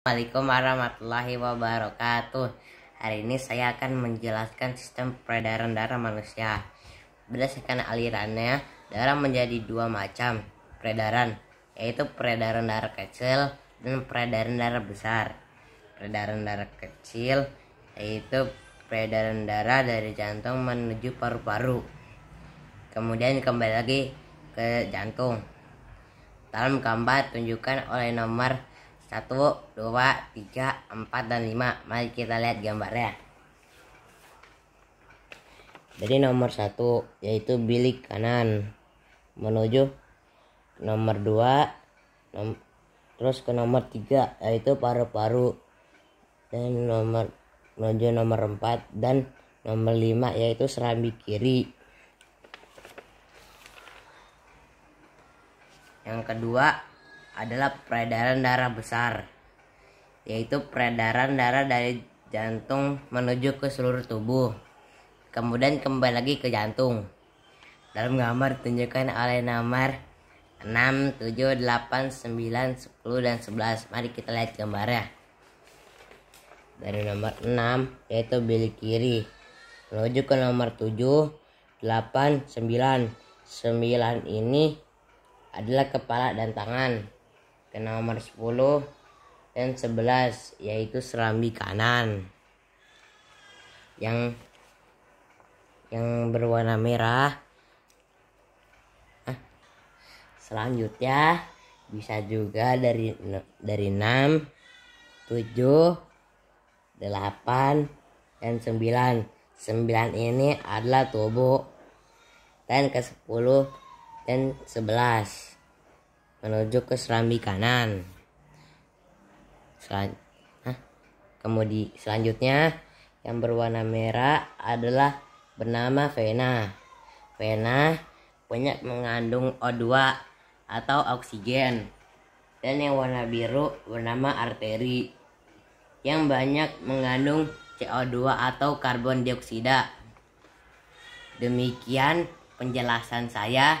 Assalamualaikum warahmatullahi wabarakatuh Hari ini saya akan menjelaskan sistem peredaran darah manusia Berdasarkan alirannya, darah menjadi dua macam peredaran Yaitu peredaran darah kecil dan peredaran darah besar Peredaran darah kecil yaitu peredaran darah dari jantung menuju paru-paru Kemudian kembali lagi ke jantung Dalam gambar tunjukkan oleh nomor satu, dua, tiga, empat, dan lima. Mari kita lihat gambarnya. Jadi nomor satu yaitu bilik kanan menuju nomor dua, nom terus ke nomor tiga yaitu paru-paru dan nomor menuju nomor empat dan nomor lima yaitu serambi kiri. Yang kedua adalah peredaran darah besar, yaitu peredaran darah dari jantung menuju ke seluruh tubuh. Kemudian kembali lagi ke jantung. Dalam gambar ditunjukkan oleh nomor 6, 7, 8, 9, 10, dan 11. Mari kita lihat gambarnya. Dari nomor 6 yaitu bilik kiri menuju ke nomor 7, 8, 9. 9 ini adalah kepala dan tangan ke nomor 10 dan 11 yaitu serambi kanan yang yang berwarna merah selanjutnya bisa juga dari dari 6 7 8 dan 9 9 ini adalah tubuh dan ke 10 dan 11 menuju ke serambi kanan. Selan Hah? kemudian selanjutnya yang berwarna merah adalah bernama vena. Vena banyak mengandung O2 atau oksigen dan yang warna biru bernama arteri yang banyak mengandung CO2 atau karbon dioksida. Demikian penjelasan saya